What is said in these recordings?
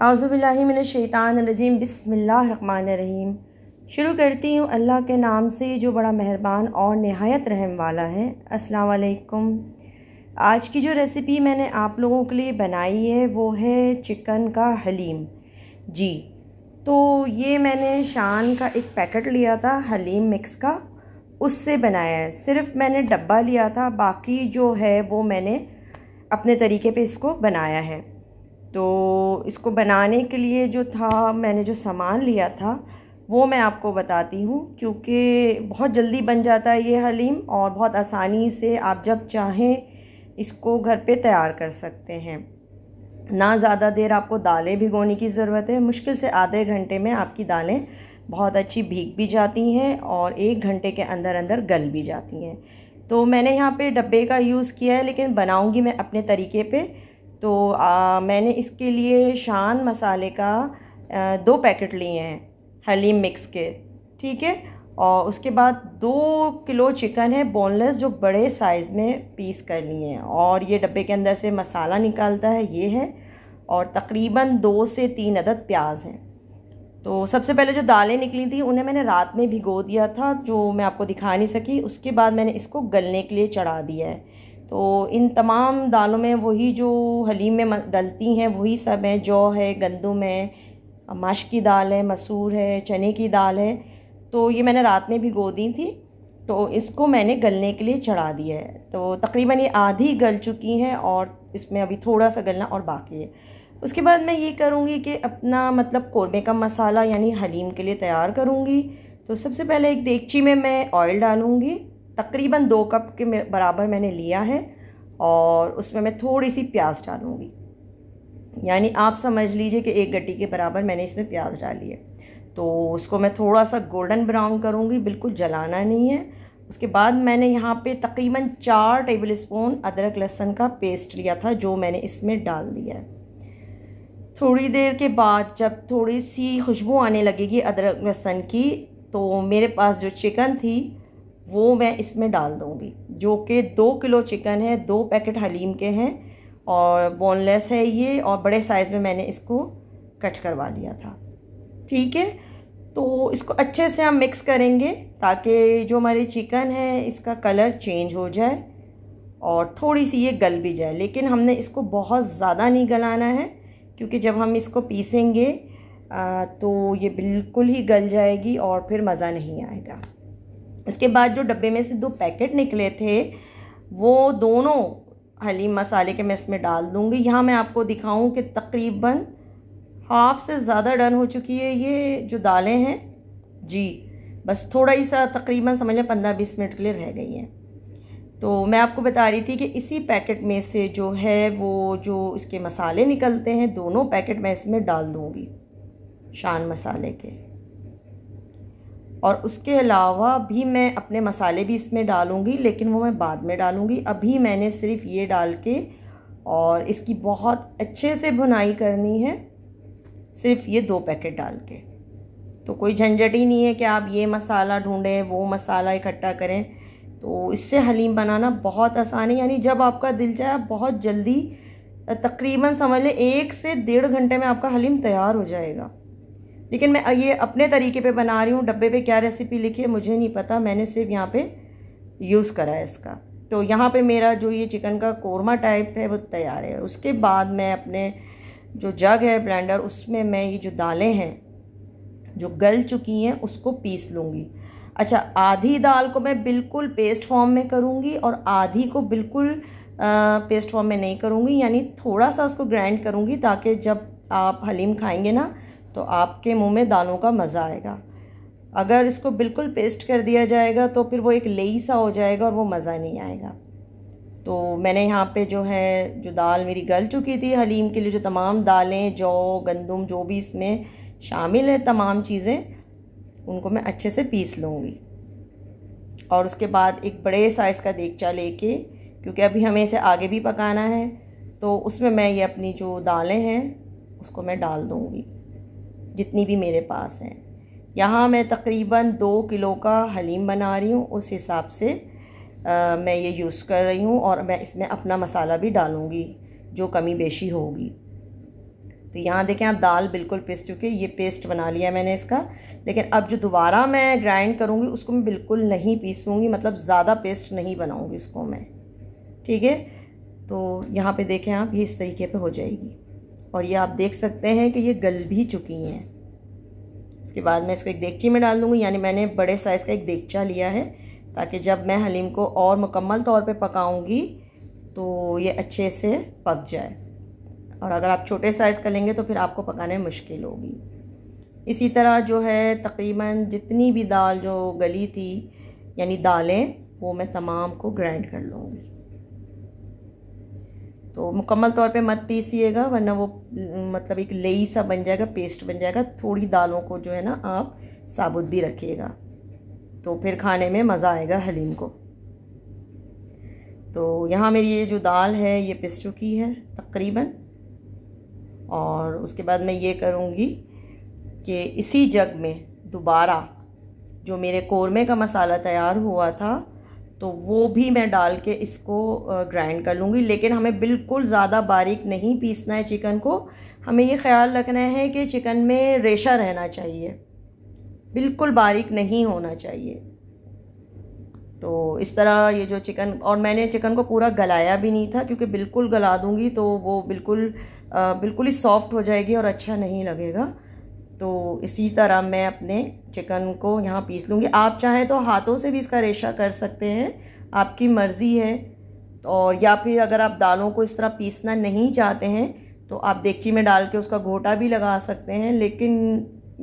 शैतानजीम बसमीम शुरू करती हूँ अल्लाह के नाम से जो बड़ा मेहरबान और नहायत रहम वाला है अस्सलाम वालेकुम आज की जो रेसिपी मैंने आप लोगों के लिए बनाई है वो है चिकन का हलीम जी तो ये मैंने शान का एक पैकेट लिया था हलीम मिक्स का उससे बनाया है सिर्फ मैंने डब्बा लिया था बाकी जो है वो मैंने अपने तरीके पे इसको बनाया है तो इसको बनाने के लिए जो था मैंने जो सामान लिया था वो मैं आपको बताती हूँ क्योंकि बहुत जल्दी बन जाता है ये हलीम और बहुत आसानी से आप जब चाहें इसको घर पे तैयार कर सकते हैं ना ज़्यादा देर आपको दालें भिगोने की ज़रूरत है मुश्किल से आधे घंटे में आपकी दालें बहुत अच्छी भीग भी जाती हैं और एक घंटे के अंदर अंदर गल भी जाती हैं तो मैंने यहाँ पे डब्बे का यूज़ किया है लेकिन बनाऊँगी मैं अपने तरीके पर तो आ, मैंने इसके लिए शान मसाले का आ, दो पैकेट लिए हैं हलीम मिक्स के ठीक है और उसके बाद दो किलो चिकन है बोनलेस जो बड़े साइज़ में पीस कर लिए हैं और ये डब्बे के अंदर से मसाला निकालता है ये है और तकरीबन दो से तीन अदद प्याज हैं तो सबसे पहले जो दालें निकली थी उन्हें मैंने रात में भिगो दिया था जो मैं आपको दिखा नहीं सकी उसके बाद मैंने इसको गलने के लिए चढ़ा दिया है तो इन तमाम दालों में वही जो हलीम में डलती हैं वही सब हैं जौ है गंदम है माश की दाल है मसूर है चने की दाल है तो ये मैंने रात में भिगो दी थी तो इसको मैंने गलने के लिए चढ़ा दिया है तो तकरीबन ये आधी गल चुकी हैं और इसमें अभी थोड़ा सा गलना और बाकी है उसके बाद मैं ये करूँगी कि अपना मतलब कौरमे का मसाला यानी हलीम के लिए तैयार करूँगी तो सबसे पहले एक देगची में मैं ऑयल डालूँगी तकरीबन दो कप के बराबर मैंने लिया है और उसमें मैं थोड़ी सी प्याज डालूँगी यानी आप समझ लीजिए कि एक गड्डी के बराबर मैंने इसमें प्याज डाली है तो उसको मैं थोड़ा सा गोल्डन ब्राउन करूँगी बिल्कुल जलाना नहीं है उसके बाद मैंने यहाँ पे तकरीबन चार टेबल स्पून अदरक लहसुन का पेस्ट लिया था जो मैंने इसमें डाल दिया है थोड़ी देर के बाद जब थोड़ी सी खुशबू आने लगेगी अदरक लहसुन की तो मेरे पास जो चिकन थी वो मैं इसमें डाल दूँगी जो कि दो किलो चिकन है दो पैकेट हलीम के हैं और बोनलेस है ये और बड़े साइज़ में मैंने इसको कट करवा लिया था ठीक है तो इसको अच्छे से हम मिक्स करेंगे ताकि जो हमारी चिकन है इसका कलर चेंज हो जाए और थोड़ी सी ये गल भी जाए लेकिन हमने इसको बहुत ज़्यादा नहीं गलाना है क्योंकि जब हम इसको पीसेंगे तो ये बिल्कुल ही गल जाएगी और फिर मज़ा नहीं आएगा उसके बाद जो डब्बे में से दो पैकेट निकले थे वो दोनों हलीम मसाले के मैं इसमें डाल दूँगी यहाँ मैं आपको दिखाऊँ कि तकरीबन हाफ से ज़्यादा डन हो चुकी है ये जो दालें हैं जी बस थोड़ा ही सा तकरीबन समझ लें पंद्रह बीस मिनट के लिए रह गई हैं तो मैं आपको बता रही थी कि इसी पैकेट में से जो है वो जो इसके मसाले निकलते हैं दोनों पैकेट मैं इसमें डाल दूँगी शान मसाले के और उसके अलावा भी मैं अपने मसाले भी इसमें डालूँगी लेकिन वो मैं बाद में डालूँगी अभी मैंने सिर्फ ये डाल के और इसकी बहुत अच्छे से भुनाई करनी है सिर्फ ये दो पैकेट डाल के तो कोई झंझट ही नहीं है कि आप ये मसाला ढूंढें वो मसाला इकट्ठा करें तो इससे हलीम बनाना बहुत आसान है यानी जब आपका दिल चाहे आप बहुत जल्दी तकरीबन समझ लें एक से डेढ़ घंटे में आपका हलीम तैयार हो जाएगा लेकिन मैं ये अपने तरीके पे बना रही हूँ डब्बे पे क्या रेसिपी लिखी है मुझे नहीं पता मैंने सिर्फ यहाँ पे यूज़ करा है इसका तो यहाँ पे मेरा जो ये चिकन का कोरमा टाइप है वो तैयार है उसके बाद मैं अपने जो जग है ब्लेंडर उसमें मैं ये जो दालें हैं जो गल चुकी हैं उसको पीस लूँगी अच्छा आधी दाल को मैं बिल्कुल पेस्ट फॉर्म में करूँगी और आधी को बिल्कुल पेस्ट फॉर्म में नहीं करूँगी यानी थोड़ा सा उसको ग्राइंड करूँगी ताकि जब आप हलीम खाएंगे ना तो आपके मुंह में दानों का मज़ा आएगा अगर इसको बिल्कुल पेस्ट कर दिया जाएगा तो फिर वो एक लेई सा हो जाएगा और वो मज़ा नहीं आएगा तो मैंने यहाँ पे जो है जो दाल मेरी गल चुकी थी हलीम के लिए जो तमाम दालें जौ गंदम जो भी इसमें शामिल है तमाम चीज़ें उनको मैं अच्छे से पीस लूँगी और उसके बाद एक बड़े साइज़ का देगचा लेके क्योंकि अभी हमें इसे आगे भी पकाना है तो उसमें मैं ये अपनी जो दालें हैं उसको मैं डाल दूँगी जितनी भी मेरे पास हैं यहाँ मैं तकरीबन दो किलो का हलीम बना रही हूँ उस हिसाब से आ, मैं ये यूज़ कर रही हूँ और मैं इसमें अपना मसाला भी डालूँगी जो कमी बेशी होगी तो यहाँ देखें आप दाल बिल्कुल पिस चुके ये पेस्ट बना लिया मैंने इसका लेकिन अब जो दोबारा मैं ग्राइंड करूँगी उसको मैं बिल्कुल नहीं पीसूँगी मतलब ज़्यादा पेस्ट नहीं बनाऊँगी इसको मैं ठीक है तो यहाँ पे देखें आप ये इस तरीके पे हो जाएगी और ये आप देख सकते हैं कि ये गल भी चुकी हैं उसके बाद मैं इसको एक देगची में डाल दूँगी यानी मैंने बड़े साइज़ का एक देगचा लिया है ताकि जब मैं हलीम को और मुकम्मल तौर पे पकाऊंगी तो ये अच्छे से पक जाए और अगर आप छोटे साइज़ का लेंगे तो फिर आपको पकाने मुश्किल होगी इसी तरह जो है तकरीबन जितनी भी दाल जो गली थी यानी दालें वो मैं तमाम को ग्राइंड कर लूँगी तो मुकम्मल तौर पे मत पीसीएगा वरना वो मतलब एक लई सा बन जाएगा पेस्ट बन जाएगा थोड़ी दालों को जो है ना आप साबुत भी रखिएगा तो फिर खाने में मज़ा आएगा हलीम को तो यहाँ मेरी ये जो दाल है ये पिस चुकी है तकरीबन और उसके बाद मैं ये करूँगी कि इसी जग में दोबारा जो मेरे कौरमे का मसाला तैयार हुआ था तो वो भी मैं डाल के इसको ग्राइंड कर लूँगी लेकिन हमें बिल्कुल ज़्यादा बारीक नहीं पीसना है चिकन को हमें ये ख्याल रखना है कि चिकन में रेशा रहना चाहिए बिल्कुल बारीक नहीं होना चाहिए तो इस तरह ये जो चिकन और मैंने चिकन को पूरा गलाया भी नहीं था क्योंकि बिल्कुल गला दूँगी तो वो बिल्कुल आ, बिल्कुल ही सॉफ्ट हो जाएगी और अच्छा नहीं लगेगा तो इसी तरह मैं अपने चिकन को यहाँ पीस लूँगी आप चाहें तो हाथों से भी इसका रेशा कर सकते हैं आपकी मर्ज़ी है और या फिर अगर आप दालों को इस तरह पीसना नहीं चाहते हैं तो आप देगची में डाल के उसका घोटा भी लगा सकते हैं लेकिन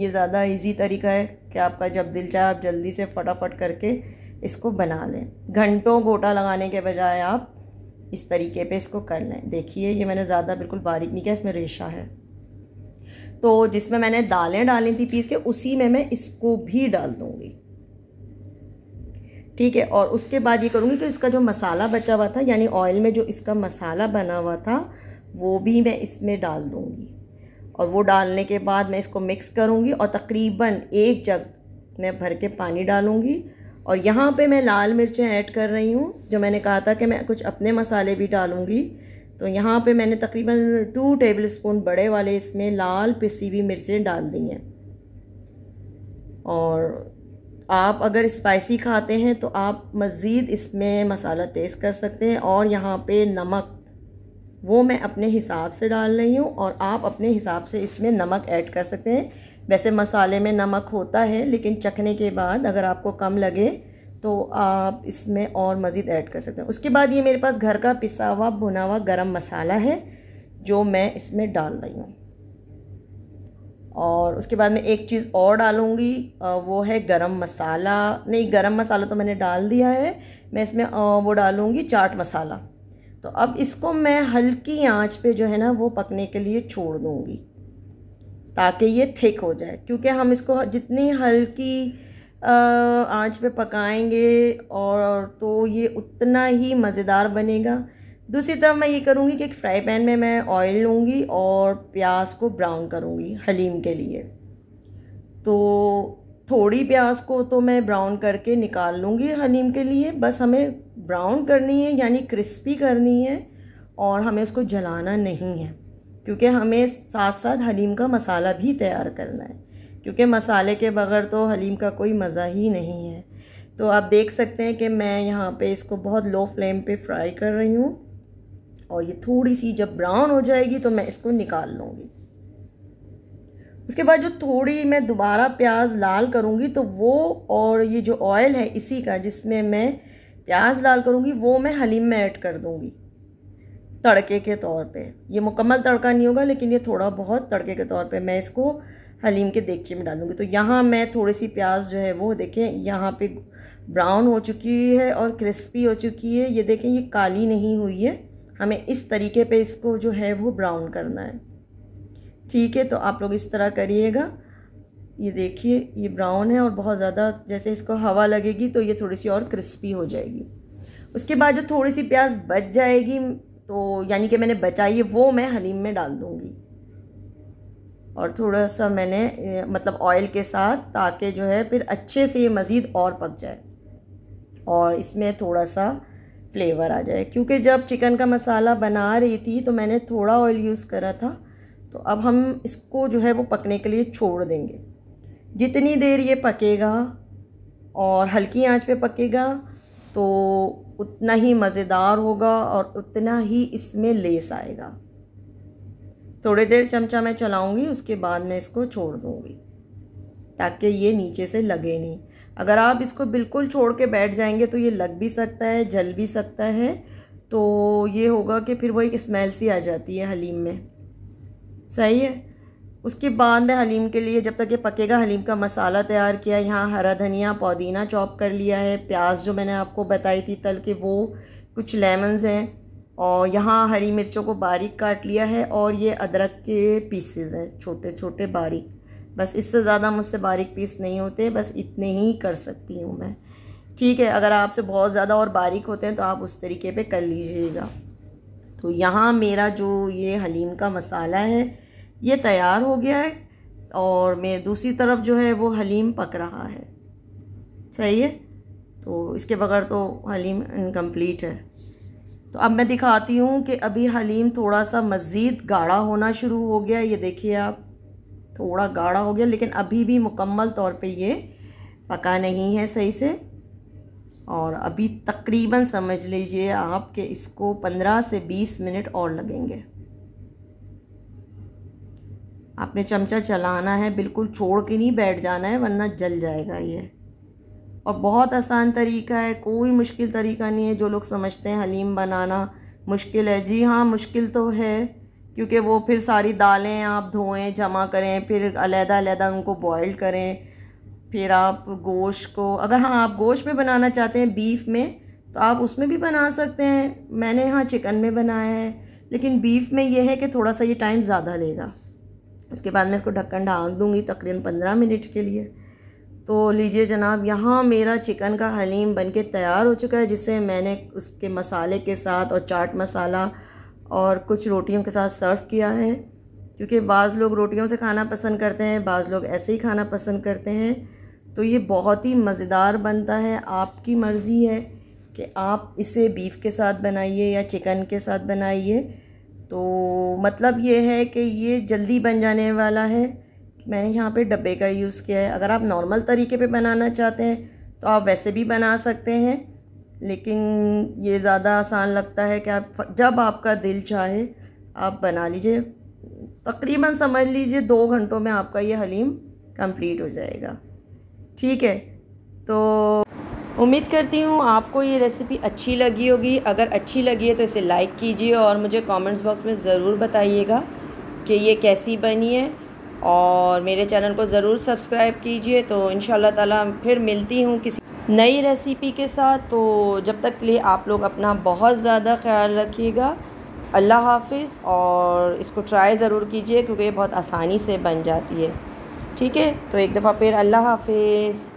ये ज़्यादा इजी तरीका है कि आपका जब दिल चाहे आप जल्दी से फटाफट करके इसको बना लें घंटों घोटा लगाने के बजाय आप इस तरीके पे इसको कर लें देखिए ये मैंने ज़्यादा बिल्कुल बारीक नहीं किया इसमें रेशा है तो जिसमें मैंने दालें डाली थी पीस के उसी में मैं इसको भी डाल दूँगी ठीक है और उसके बाद ये करूँगी कि इसका जो मसाला बचा हुआ था यानी ऑयल में जो इसका मसाला बना हुआ था वो भी मैं इसमें डाल दूँगी और वो डालने के बाद मैं इसको मिक्स करूँगी और तकरीबन एक जग मैं भर के पानी डालूँगी और यहाँ पे मैं लाल मिर्चें ऐड कर रही हूँ जो मैंने कहा था कि मैं कुछ अपने मसाले भी डालूँगी तो यहाँ पे मैंने तकरीबन टू टेबल स्पून बड़े वाले इसमें लाल पिसी हुई मिर्चें डाल दी हैं और आप अगर स्पाइसी खाते हैं तो आप मज़ीद इसमें मसाला तेज़ कर सकते हैं और यहाँ पे नमक वो मैं अपने हिसाब से डाल रही हूँ और आप अपने हिसाब से इसमें नमक ऐड कर सकते हैं वैसे मसाले में नमक होता है लेकिन चखने के बाद अगर आपको कम लगे तो आप इसमें और मज़ीद ऐड कर सकते हैं उसके बाद ये मेरे पास घर का पिसा हुआ भुना हुआ गर्म मसाला है जो मैं इसमें डाल रही हूँ और उसके बाद मैं एक चीज़ और डालूँगी वो है गरम मसाला नहीं गरम मसाला तो मैंने डाल दिया है मैं इसमें वो डालूँगी चाट मसाला तो अब इसको मैं हल्की आंच पे जो है ना वो पकने के लिए छोड़ दूँगी ताकि ये थिक हो जाए क्योंकि हम इसको जितनी हल्की आंच पे पकाएंगे और तो ये उतना ही मज़ेदार बनेगा दूसरी तरफ मैं ये करूँगी कि एक फ्राई पैन में मैं ऑयल लूँगी और प्याज को ब्राउन करूँगी हलीम के लिए तो थोड़ी प्याज को तो मैं ब्राउन करके निकाल लूँगी हलीम के लिए बस हमें ब्राउन करनी है यानी क्रिस्पी करनी है और हमें उसको जलाना नहीं है क्योंकि हमें साथ साथ हलीम का मसाला भी तैयार करना है क्योंकि मसाले के बगैर तो हलीम का कोई मज़ा ही नहीं है तो आप देख सकते हैं कि मैं यहाँ पे इसको बहुत लो फ्लेम पे फ्राई कर रही हूँ और ये थोड़ी सी जब ब्राउन हो जाएगी तो मैं इसको निकाल लूँगी उसके बाद जो थोड़ी मैं दोबारा प्याज लाल करूँगी तो वो और ये जो ऑयल है इसी का जिसमें मैं प्याज लाल करूँगी वो मैं हलीम में ऐड कर दूँगी तड़के के तौर पे ये मुकम्मल तड़का नहीं होगा लेकिन ये थोड़ा बहुत तड़के के तौर पे मैं इसको हलीम के देगचे में डालूंगी तो यहाँ मैं थोड़ी सी प्याज जो है वो देखें यहाँ पे ब्राउन हो चुकी है और क्रिस्पी हो चुकी है ये देखें ये काली नहीं हुई है हमें इस तरीके पे इसको जो है वो ब्राउन करना है ठीक है तो आप लोग इस तरह करिएगा ये देखिए ये ब्राउन है और बहुत ज़्यादा जैसे इसको हवा लगेगी तो ये थोड़ी सी और क्रिस्पी हो जाएगी उसके बाद जो थोड़ी सी प्याज बच जाएगी तो यानी कि मैंने बचाई है वो मैं हलीम में डाल दूँगी और थोड़ा सा मैंने मतलब ऑयल के साथ ताकि जो है फिर अच्छे से ये मज़ीद और पक जाए और इसमें थोड़ा सा फ्लेवर आ जाए क्योंकि जब चिकन का मसाला बना रही थी तो मैंने थोड़ा ऑयल यूज़ करा था तो अब हम इसको जो है वो पकने के लिए छोड़ देंगे जितनी देर ये पकेगा और हल्की आंच पे पकेगा तो उतना ही मज़ेदार होगा और उतना ही इसमें लेस आएगा थोड़ी देर चमचा मैं चलाऊँगी उसके बाद मैं इसको छोड़ दूँगी ताकि ये नीचे से लगे नहीं अगर आप इसको बिल्कुल छोड़ के बैठ जाएंगे तो ये लग भी सकता है जल भी सकता है तो ये होगा कि फिर वो एक स्मेल सी आ जाती है हलीम में सही है उसके बाद मैं हलीम के लिए जब तक ये पकेगा हलीम का मसाला तैयार किया यहाँ हरा धनिया पुदीना चॉप कर लिया है प्याज जो मैंने आपको बताई थी तल के वो कुछ लेमन्स हैं और यहाँ हरी मिर्चों को बारीक काट लिया है और ये अदरक के पीसेज हैं छोटे छोटे बारीक बस इससे ज़्यादा मुझसे बारीक पीस नहीं होते बस इतने ही कर सकती हूँ मैं ठीक है अगर आपसे बहुत ज़्यादा और बारीक होते हैं तो आप उस तरीके पे कर लीजिएगा तो यहाँ मेरा जो ये हलीम का मसाला है ये तैयार हो गया है और मेरे दूसरी तरफ जो है वो हलीम पक रहा है सही है तो इसके बगैर तो हलीम इनकम्प्लीट है तो अब मैं दिखाती हूँ कि अभी हलीम थोड़ा सा मज़ीद गाढ़ा होना शुरू हो गया ये देखिए आप थोड़ा गाढ़ा हो गया लेकिन अभी भी मुकम्मल तौर पे ये पका नहीं है सही से और अभी तकरीबन समझ लीजिए आप कि इसको 15 से 20 मिनट और लगेंगे आपने चमचा चलाना है बिल्कुल छोड़ के नहीं बैठ जाना है वरना जल जाएगा ये और बहुत आसान तरीका है कोई मुश्किल तरीका नहीं है जो लोग समझते हैं हलीम बनाना मुश्किल है जी हाँ मुश्किल तो है क्योंकि वो फिर सारी दालें आप धोएं जमा करें फिर अलहदा अलहदा उनको बॉयल करें फिर आप गोश्त को अगर हाँ आप गोश्त में बनाना चाहते हैं बीफ में तो आप उसमें भी बना सकते हैं मैंने यहाँ चिकन में बनाया है लेकिन बीफ में यह है कि थोड़ा सा ये टाइम ज़्यादा लेगा उसके बाद मैं इसको ढक्कन ढाँक दूँगी तकरीबन पंद्रह मिनट के लिए तो लीजिए जनाब यहाँ मेरा चिकन का हलीम बनके तैयार हो चुका है जिसे मैंने उसके मसाले के साथ और चाट मसाला और कुछ रोटियों के साथ सर्व किया है क्योंकि बाज़ लोग रोटियों से खाना पसंद करते हैं बाज़ लोग ऐसे ही खाना पसंद करते हैं तो ये बहुत ही मज़ेदार बनता है आपकी मर्ज़ी है कि आप इसे बीफ़ के साथ बनाइए या चिकन के साथ बनाइए तो मतलब ये है कि ये जल्दी बन जाने वाला है मैंने यहाँ पे डब्बे का यूज़ किया है अगर आप नॉर्मल तरीके पे बनाना चाहते हैं तो आप वैसे भी बना सकते हैं लेकिन ये ज़्यादा आसान लगता है कि आप जब आपका दिल चाहे आप बना लीजिए तकरीबन समझ लीजिए दो घंटों में आपका ये हलीम कंप्लीट हो जाएगा ठीक है तो उम्मीद करती हूँ आपको ये रेसिपी अच्छी लगी होगी अगर अच्छी लगी है तो इसे लाइक कीजिए और मुझे कमेंट्स बॉक्स में ज़रूर बताइएगा कि ये कैसी बनी है और मेरे चैनल को ज़रूर सब्सक्राइब कीजिए तो इन ताला फिर मिलती हूँ किसी नई रेसिपी के साथ तो जब तक लिए आप लोग अपना बहुत ज़्यादा ख्याल रखिएगा अल्लाह हाफिज़ और इसको ट्राई ज़रूर कीजिए क्योंकि ये बहुत आसानी से बन जाती है ठीक है तो एक दफ़ा फिर अल्लाह हाफिज़